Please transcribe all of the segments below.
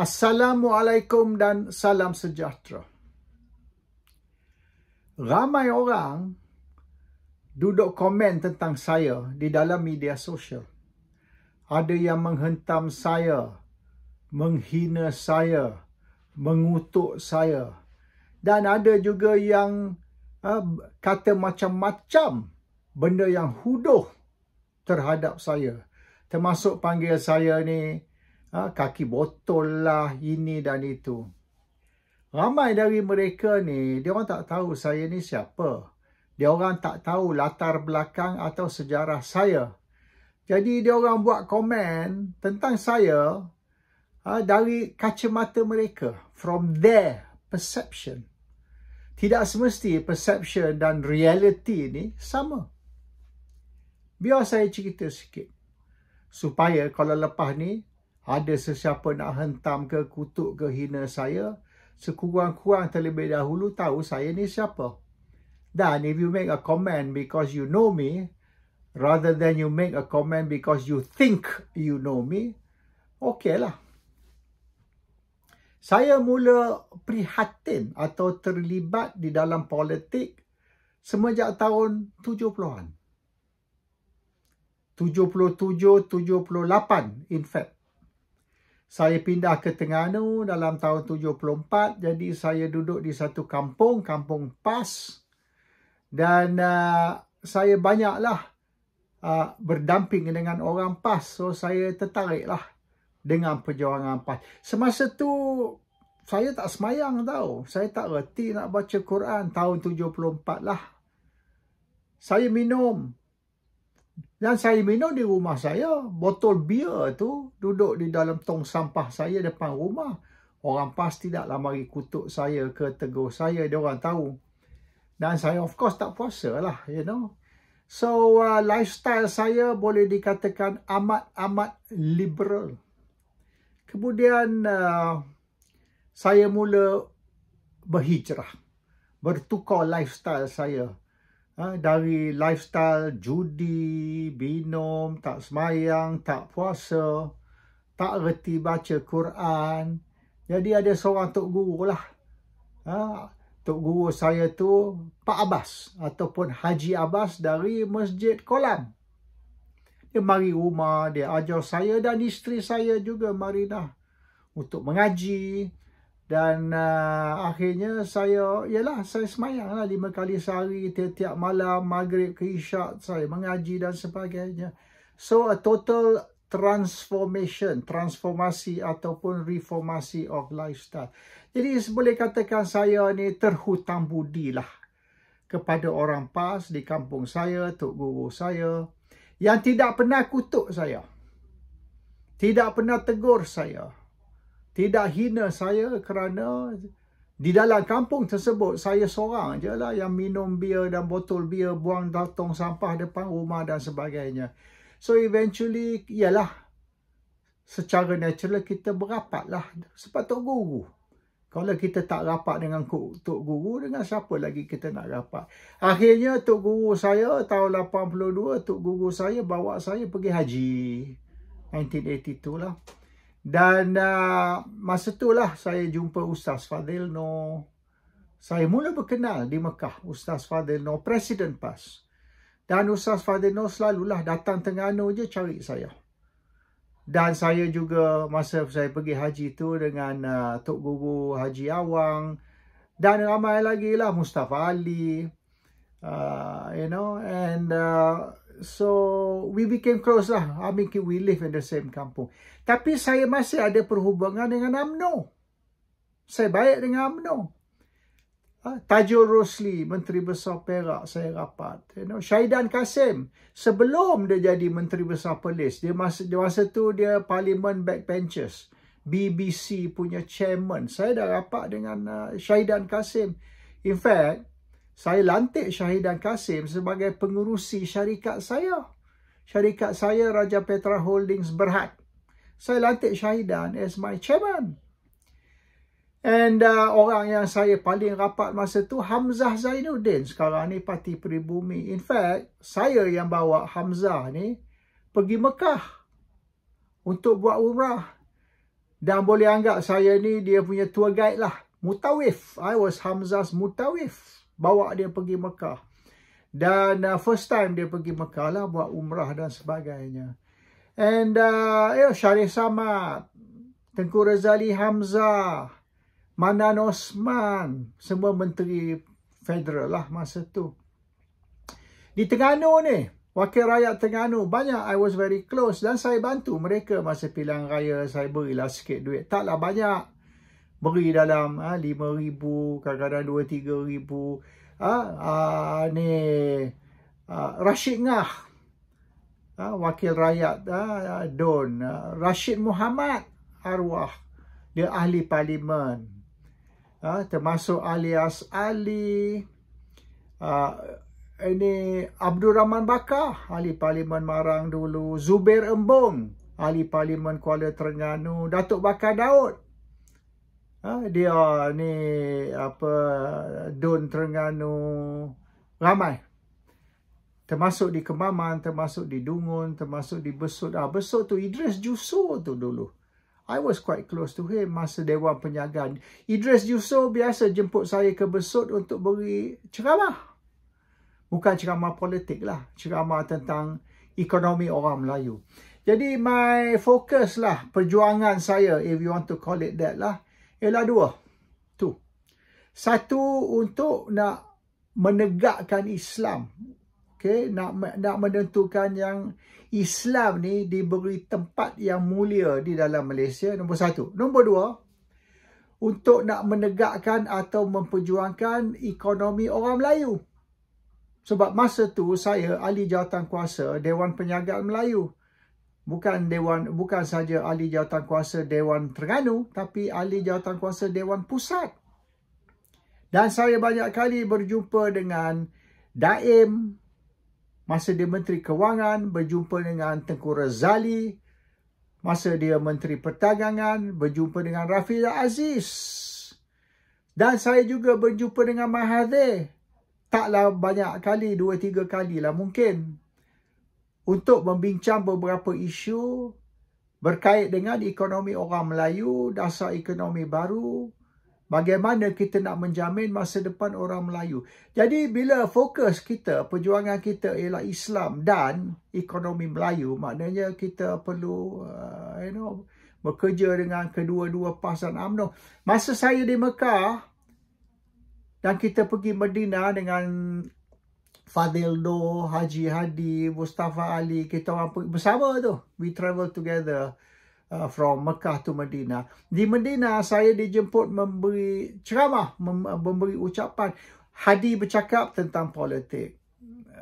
Assalamualaikum dan salam sejahtera. Ramai orang duduk komen tentang saya di dalam media sosial. Ada yang menghentam saya, menghina saya, mengutuk saya. Dan ada juga yang uh, kata macam-macam benda yang huduh terhadap saya. Termasuk panggil saya ni ha, kaki botol lah ini dan itu. Ramai dari mereka ni, dia orang tak tahu saya ni siapa. Dia orang tak tahu latar belakang atau sejarah saya. Jadi dia orang buat komen tentang saya ha, dari kacamata mereka. From their perception. Tidak semesti perception dan reality ni sama. Biar saya cerita sikit. Supaya kalau lepas ni, ada sesiapa nak hentam ke kutuk ke hina saya, sekurang-kurang terlebih dahulu tahu saya ni siapa. Dan if you make a comment because you know me, rather than you make a comment because you think you know me, okey lah. Saya mula prihatin atau terlibat di dalam politik semenjak tahun 70-an. 77, 78 in fact saya pindah ke Terengganu dalam tahun 74 jadi saya duduk di satu kampung kampung Pas dan uh, saya banyaklah uh, berdamping dengan orang Pas so saya tertariklah dengan perjuangan Pas semasa tu saya tak semayang tau saya tak reti nak baca Quran tahun 74 lah saya minum dan saya minum di rumah saya, botol bir tu duduk di dalam tong sampah saya depan rumah. Orang pasti tak lamari kutuk saya ke tegur saya, dia orang tahu. Dan saya of course tak puasa lah, you know. So, uh, lifestyle saya boleh dikatakan amat-amat liberal. Kemudian, uh, saya mula berhijrah. Bertukar lifestyle saya. Ha, dari lifestyle judi, binom, tak semayang, tak puasa, tak reti baca Quran. Jadi ada seorang Tok Guru lah. Ha, tok Guru saya tu Pak Abbas ataupun Haji Abbas dari Masjid Kolam. Dia mari rumah, dia ajar saya dan isteri saya juga Marina untuk mengaji, dan uh, akhirnya saya ialah saya semayang lah lima kali sehari tiap-tiap malam maghrib ke isyak saya mengaji dan sebagainya so a total transformation transformasi ataupun reformasi of lifestyle jadi boleh katakan saya ni terhutang budi lah kepada orang pas di kampung saya tok guru saya yang tidak pernah kutuk saya tidak pernah tegur saya tidak hina saya kerana di dalam kampung tersebut saya seorang je lah yang minum bir dan botol bir buang datang sampah depan rumah dan sebagainya. So eventually ialah secara natural kita berapat lah sebab Tok Guru. Kalau kita tak rapat dengan Tok Guru, dengan siapa lagi kita nak rapat? Akhirnya Tok Guru saya tahun 82, Tok Guru saya bawa saya pergi haji. 1982 lah. Dan uh, masa itulah saya jumpa Ustaz Fadil Noor. Saya mula berkenal di Mekah Ustaz Fadil Noor, President PAS. Dan Ustaz Fadil Noor selalulah datang tengah Tengganu je cari saya. Dan saya juga masa saya pergi haji tu dengan uh, Tok Guru Haji Awang. Dan ramai lagi lah Mustafa Ali. Uh, you know, and uh, so we became close lah. I mean, we live in the same kampung. Tapi saya masih ada perhubungan dengan Amno. Saya baik dengan Amno. Ah, Tajul Rosli, Menteri Besar Perak, saya rapat. You know, Syahidan Kasim, sebelum dia jadi Menteri Besar Perlis dia masa, dia masa tu dia Parlimen Backbenchers. BBC punya chairman. Saya dah rapat dengan uh, ah, Syahidan Kasim. In fact, saya lantik Syahid dan Kasim sebagai pengurusi syarikat saya. Syarikat saya Raja Petra Holdings Berhad. Saya lantik Syahidan as my chairman. And uh, orang yang saya paling rapat masa tu Hamzah Zainuddin. Sekarang ni Parti Peribumi. In fact, saya yang bawa Hamzah ni pergi Mekah untuk buat umrah. Dan boleh anggap saya ni dia punya tour guide lah. Mutawif. I was Hamzah's mutawif bawa dia pergi Mekah. Dan uh, first time dia pergi Mekah lah buat umrah dan sebagainya. And uh, you ya, know, Syarif Samad, Tengku Razali Hamzah, Manan Osman, semua menteri federal lah masa tu. Di Tengganu ni, wakil rakyat Tengganu, banyak I was very close dan saya bantu mereka masa pilihan raya, saya berilah sikit duit. Taklah banyak beri dalam ha, ah, 5 ribu, kadang-kadang 2-3 ribu. Ha, ha, ni, ha, Rashid Ngah, ha, wakil rakyat ha, Don. Ha, Rashid Muhammad, arwah. Dia ahli parlimen. Ha, termasuk alias Ali. Ha, ini Abdul Rahman Bakar, ahli parlimen Marang dulu. Zubir Embong, ahli parlimen Kuala Terengganu. Datuk Bakar Daud, Ha, dia ni apa Don Terengganu ramai termasuk di Kemaman termasuk di Dungun termasuk di Besut ah Besut tu Idris Juso tu dulu I was quite close to him masa Dewan Penyagaan. Idris Juso biasa jemput saya ke Besut untuk beri ceramah. Bukan ceramah politik lah. Ceramah tentang ekonomi orang Melayu. Jadi my focus lah perjuangan saya if you want to call it that lah ialah dua. Tu. Satu untuk nak menegakkan Islam. okay nak nak menentukan yang Islam ni diberi tempat yang mulia di dalam Malaysia nombor satu. Nombor dua, untuk nak menegakkan atau memperjuangkan ekonomi orang Melayu. Sebab masa tu saya ahli jawatan kuasa Dewan Penyagaan Melayu bukan dewan bukan saja ahli jawatan kuasa dewan Terengganu tapi ahli jawatan kuasa dewan pusat dan saya banyak kali berjumpa dengan Daim masa dia menteri kewangan berjumpa dengan Tengku Razali masa dia menteri perdagangan berjumpa dengan Rafiz Aziz dan saya juga berjumpa dengan Mahathir taklah banyak kali dua tiga kali lah mungkin untuk membincang beberapa isu berkait dengan ekonomi orang Melayu, dasar ekonomi baru, bagaimana kita nak menjamin masa depan orang Melayu. Jadi bila fokus kita, perjuangan kita ialah Islam dan ekonomi Melayu, maknanya kita perlu uh, you know bekerja dengan kedua-dua pasan UMNO. Masa saya di Mekah dan kita pergi Medina dengan Fadil Do, Haji Hadi, Mustafa Ali, kita orang pergi bersama tu. We travel together uh, from Mekah to Medina. Di Medina, saya dijemput memberi ceramah, mem- memberi ucapan. Hadi bercakap tentang politik.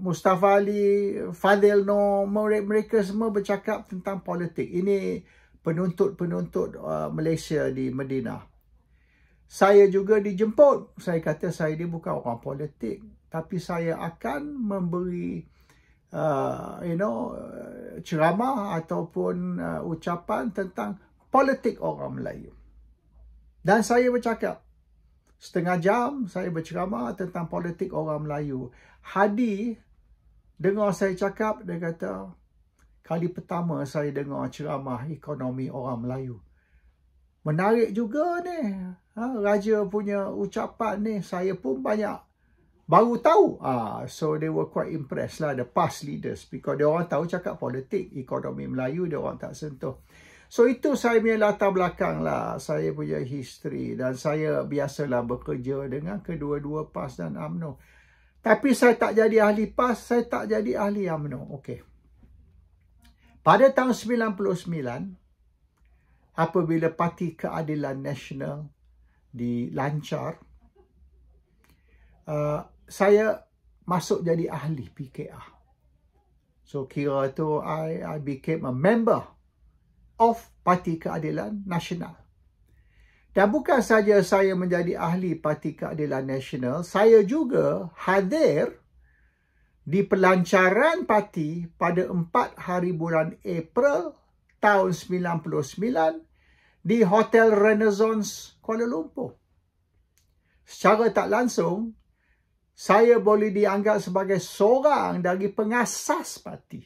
Mustafa Ali, Fadil No, mereka semua bercakap tentang politik. Ini penuntut-penuntut uh, Malaysia di Medina. Saya juga dijemput. Saya kata saya ni bukan orang politik tapi saya akan memberi uh, you know uh, ceramah ataupun uh, ucapan tentang politik orang Melayu. Dan saya bercakap setengah jam saya berceramah tentang politik orang Melayu. Hadi dengar saya cakap dia kata kali pertama saya dengar ceramah ekonomi orang Melayu. Menarik juga ni. Ha, raja punya ucapan ni saya pun banyak baru tahu. Ah, so they were quite impressed lah the past leaders because dia orang tahu cakap politik, ekonomi Melayu dia orang tak sentuh. So itu saya punya latar belakang lah, saya punya history dan saya biasalah bekerja dengan kedua-dua PAS dan AMNO. Tapi saya tak jadi ahli PAS, saya tak jadi ahli AMNO. okay. Pada tahun 99, apabila Parti Keadilan Nasional dilancar, uh, saya masuk jadi ahli PKA. So kira tu I, I became a member of Parti Keadilan Nasional. Dan bukan saja saya menjadi ahli Parti Keadilan Nasional, saya juga hadir di pelancaran parti pada 4 hari bulan April tahun 99 di Hotel Renaissance Kuala Lumpur. Secara tak langsung, saya boleh dianggap sebagai seorang dari pengasas parti.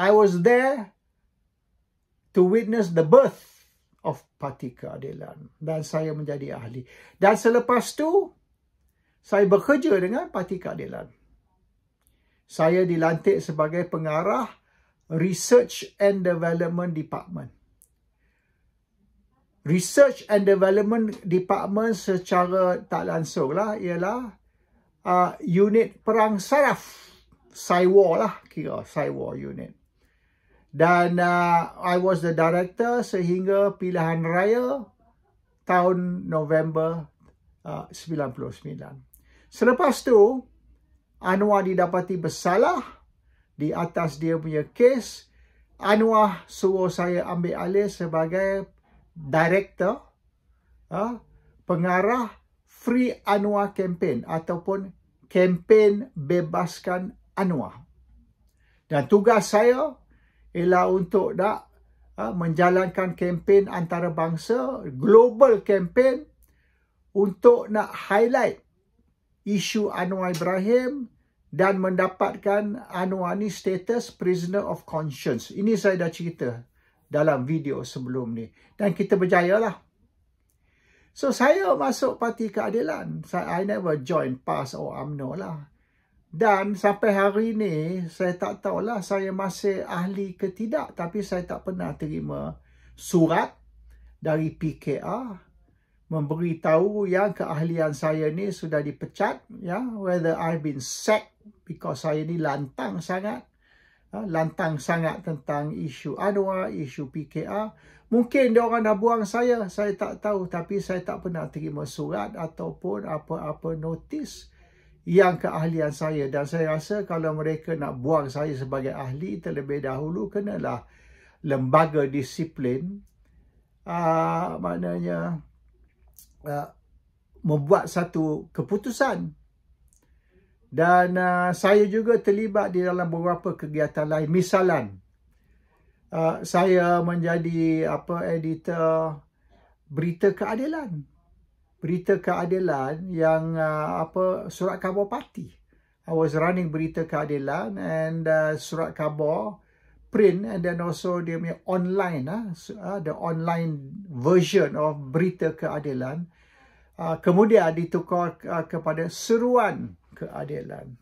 I was there to witness the birth of parti keadilan dan saya menjadi ahli. Dan selepas tu saya bekerja dengan parti keadilan. Saya dilantik sebagai pengarah Research and Development Department. Research and Development Department secara tak langsung lah ialah uh, unit perang saraf. Saiwa lah kira. Saiwa unit. Dan uh, I was the director sehingga pilihan raya tahun November ah, uh, 99. Selepas tu, Anwar didapati bersalah di atas dia punya kes. Anwar suruh saya ambil alih sebagai director, uh, pengarah Free Anwar Campaign ataupun kempen bebaskan Anwar. Dan tugas saya ialah untuk nak ha, menjalankan kempen antarabangsa, global kempen untuk nak highlight isu Anwar Ibrahim dan mendapatkan Anwar ni status prisoner of conscience. Ini saya dah cerita dalam video sebelum ni. Dan kita berjaya lah. So saya masuk parti keadilan. Saya I never join PAS or UMNO lah. Dan sampai hari ni saya tak tahulah saya masih ahli ke tidak tapi saya tak pernah terima surat dari PKA memberitahu yang keahlian saya ni sudah dipecat ya yeah, whether I've been sacked because saya ni lantang sangat Ha, lantang sangat tentang isu Anwar, isu PKA? Mungkin dia orang dah buang saya, saya tak tahu tapi saya tak pernah terima surat ataupun apa-apa notis yang keahlian saya dan saya rasa kalau mereka nak buang saya sebagai ahli terlebih dahulu kenalah lembaga disiplin uh, maknanya uh, membuat satu keputusan dan uh, saya juga terlibat di dalam beberapa kegiatan lain misalan uh, saya menjadi apa editor berita keadilan berita keadilan yang uh, apa surat khabar parti i was running berita keadilan and uh, surat khabar print and then also dia punya online ah uh, the online version of berita keadilan uh, kemudian ditukar uh, kepada seruan keadilan.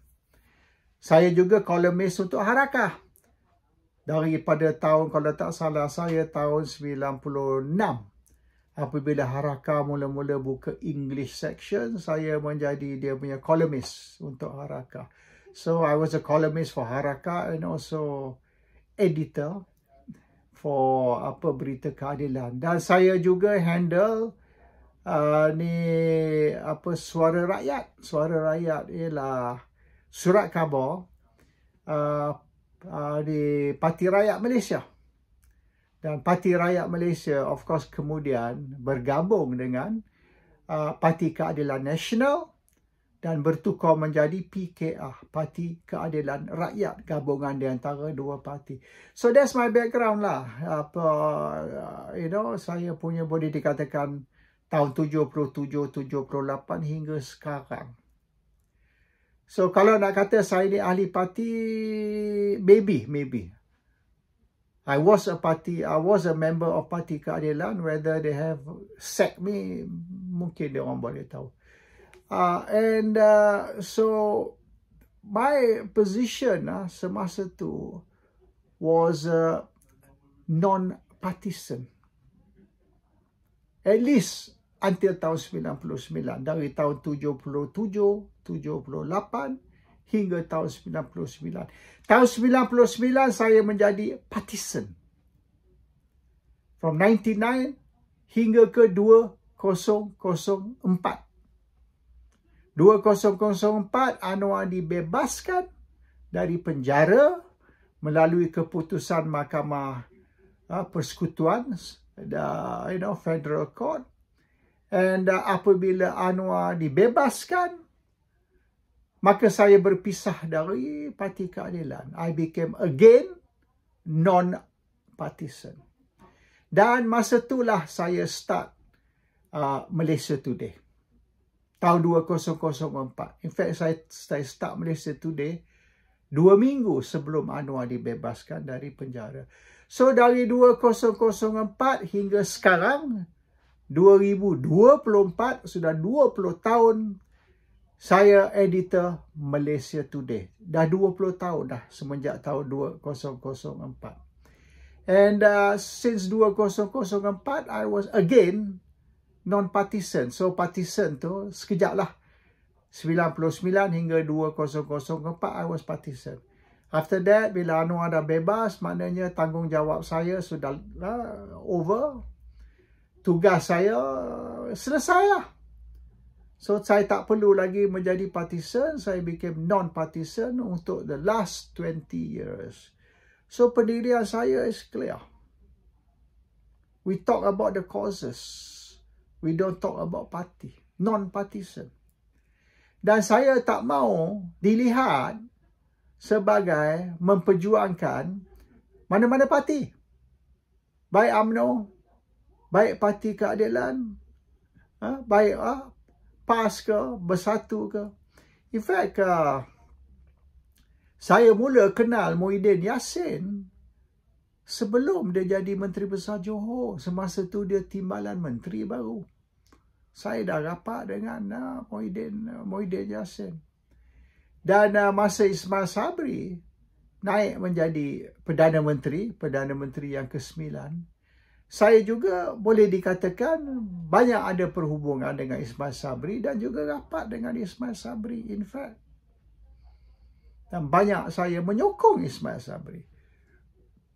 Saya juga kolumnis untuk Harakah. Daripada tahun, kalau tak salah saya, tahun 96. Apabila Harakah mula-mula buka English section, saya menjadi dia punya kolumnis untuk Harakah. So, I was a columnist for Harakah and also editor for apa berita keadilan. Dan saya juga handle uh, ni apa suara rakyat suara rakyat ialah surat khabar uh, uh, di parti rakyat Malaysia dan parti rakyat Malaysia of course kemudian bergabung dengan uh, parti keadilan nasional dan bertukar menjadi PKR, Parti Keadilan Rakyat, gabungan di antara dua parti. So that's my background lah. Apa, you know, saya punya boleh dikatakan tahun 77-78 hingga sekarang. So kalau nak kata saya ni ahli parti, maybe, maybe. I was a party, I was a member of party Keadilan. Whether they have sack me, mungkin dia orang boleh tahu. Uh, and uh, so my position uh, semasa tu was uh, non-partisan. At least until tahun 99 dari tahun 77 78 hingga tahun 99 tahun 99 saya menjadi partisan from 99 hingga ke 2004 2004 Anwar dibebaskan dari penjara melalui keputusan mahkamah uh, persekutuan the uh, you know federal court And uh, apabila Anwar dibebaskan, maka saya berpisah dari parti keadilan. I became again non-partisan. Dan masa itulah saya start uh, Malaysia Today. Tahun 2004. In fact, saya, saya start Malaysia Today dua minggu sebelum Anwar dibebaskan dari penjara. So, dari 2004 hingga sekarang, 2024 sudah 20 tahun saya editor Malaysia Today. Dah 20 tahun dah semenjak tahun 2004. And uh, since 2004, I was again non-partisan. So, partisan tu sekejap lah. 99 hingga 2004, I was partisan. After that, bila Anwar dah bebas, maknanya tanggungjawab saya sudah uh, over tugas saya selesai lah. So saya tak perlu lagi menjadi partisan, saya became non-partisan untuk the last 20 years. So pendirian saya is clear. We talk about the causes. We don't talk about party. Non-partisan. Dan saya tak mau dilihat sebagai memperjuangkan mana-mana parti. Baik UMNO, baik parti keadilan, ha, baik ha, PAS ke, bersatu ke. In fact, ha, saya mula kenal Muhyiddin Yassin sebelum dia jadi Menteri Besar Johor. Semasa tu dia timbalan menteri baru. Saya dah rapat dengan ha, Muhyiddin, uh, Muhyiddin Yassin. Dan ha, masa Ismail Sabri naik menjadi Perdana Menteri, Perdana Menteri yang ke-9, saya juga boleh dikatakan banyak ada perhubungan dengan Ismail Sabri dan juga rapat dengan Ismail Sabri in fact. Dan banyak saya menyokong Ismail Sabri.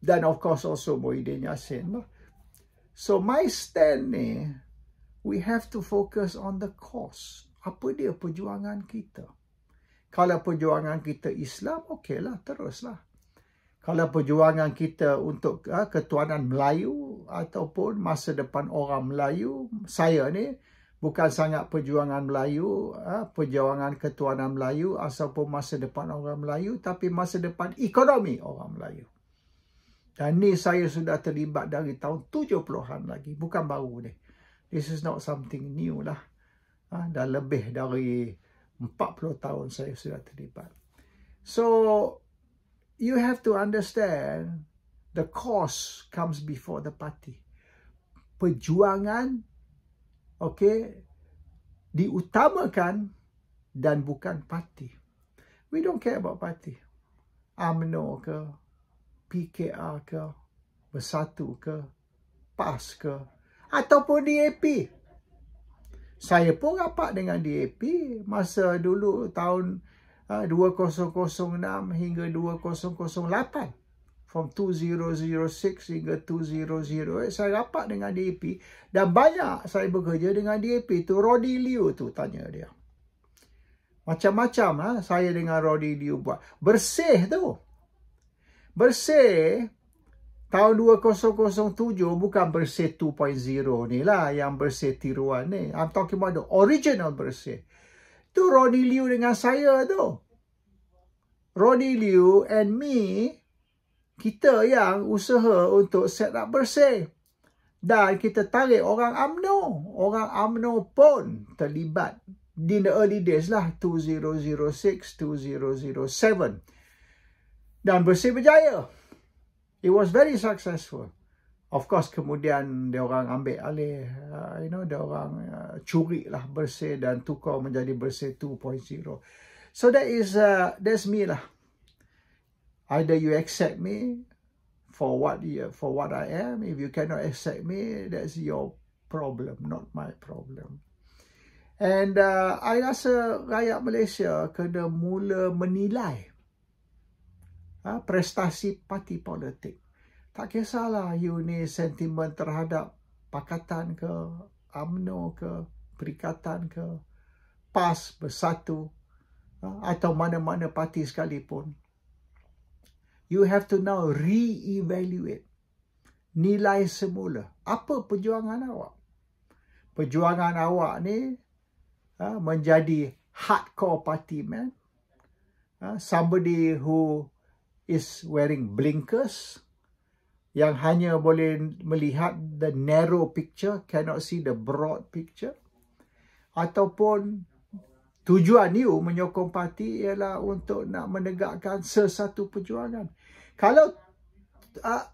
Dan of course also Muhyiddin Yassin. So my stand ni, we have to focus on the cause. Apa dia perjuangan kita? Kalau perjuangan kita Islam, okeylah, teruslah kalau perjuangan kita untuk ha, ketuanan Melayu ataupun masa depan orang Melayu, saya ni bukan sangat perjuangan Melayu, ha, perjuangan ketuanan Melayu ataupun masa depan orang Melayu tapi masa depan ekonomi orang Melayu. Dan ni saya sudah terlibat dari tahun 70-an lagi. Bukan baru ni. This is not something new lah. Ha, dah lebih dari 40 tahun saya sudah terlibat. So, you have to understand the cause comes before the party. Perjuangan, okay, diutamakan dan bukan parti. We don't care about parti. UMNO ke, PKR ke, Bersatu ke, PAS ke, ataupun DAP. Saya pun rapat dengan DAP masa dulu tahun 2006 ah, hingga 2008 from 2006 hingga 2008 saya rapat dengan DAP dan banyak saya bekerja dengan DAP tu Rodi Liu tu tanya dia macam-macam lah saya dengan Rodi Liu buat bersih tu bersih tahun 2007 bukan bersih 2.0 ni lah yang bersih tiruan ni I'm talking about the original bersih Tu Rodi Liu dengan saya tu. Rodi Liu and me, kita yang usaha untuk set up bersih. Dan kita tarik orang amno, Orang amno pun terlibat. di the early days lah, 2006, 2007. Dan bersih berjaya. It was very successful of course kemudian dia orang ambil alih uh, you know dia orang uh, curi lah bersih dan tukar menjadi bersih 2.0 so that is uh, that's me lah either you accept me for what you, for what i am if you cannot accept me that's your problem not my problem and uh, i rasa rakyat malaysia kena mula menilai uh, prestasi parti politik tak kisahlah you ni sentimen terhadap pakatan ke, AMNO ke, perikatan ke, PAS bersatu ha, atau mana-mana parti sekalipun. You have to now re-evaluate nilai semula. Apa perjuangan awak? Perjuangan awak ni ha, menjadi hardcore party man. Ha, somebody who is wearing blinkers yang hanya boleh melihat the narrow picture, cannot see the broad picture. Ataupun tujuan you menyokong parti ialah untuk nak menegakkan sesatu perjuangan. Kalau uh,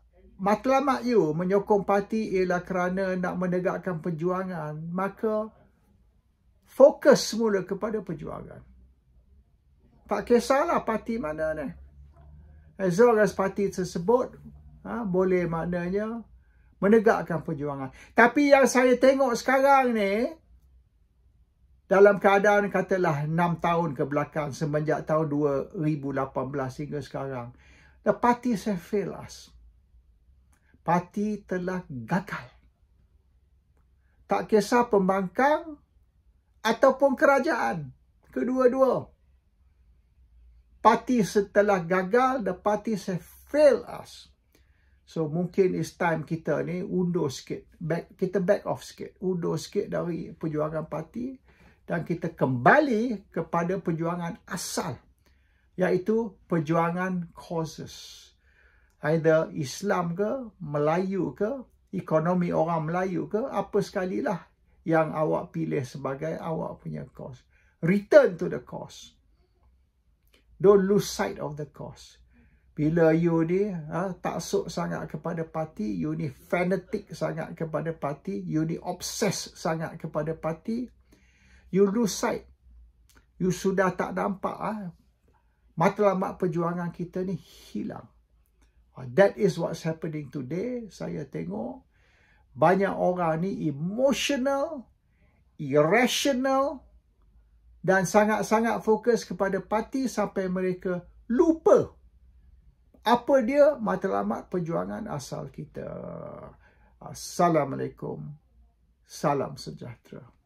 matlamat you menyokong parti ialah kerana nak menegakkan perjuangan, maka fokus semula kepada perjuangan. Tak kisahlah parti mana ni. As long as parti tersebut Ha, boleh maknanya menegakkan perjuangan. Tapi yang saya tengok sekarang ni, dalam keadaan katalah 6 tahun ke belakang semenjak tahun 2018 hingga sekarang. The party has failed us. Parti telah gagal. Tak kisah pembangkang ataupun kerajaan. Kedua-dua. Parti setelah gagal. The party has failed us. So mungkin it's time kita ni undur sikit. Back, kita back off sikit. Undur sikit dari perjuangan parti. Dan kita kembali kepada perjuangan asal. Iaitu perjuangan causes. Either Islam ke, Melayu ke, ekonomi orang Melayu ke, apa sekalilah yang awak pilih sebagai awak punya cause. Return to the cause. Don't lose sight of the cause bila you ni ha, taksub sangat kepada parti, you ni fanatik sangat kepada parti, you ni obses sangat kepada parti, you lose sight. You sudah tak nampak ah ha, matlamat perjuangan kita ni hilang. Ha, that is what's happening today. Saya tengok banyak orang ni emotional, irrational dan sangat-sangat fokus kepada parti sampai mereka lupa apa dia matlamat perjuangan asal kita? Assalamualaikum. Salam sejahtera.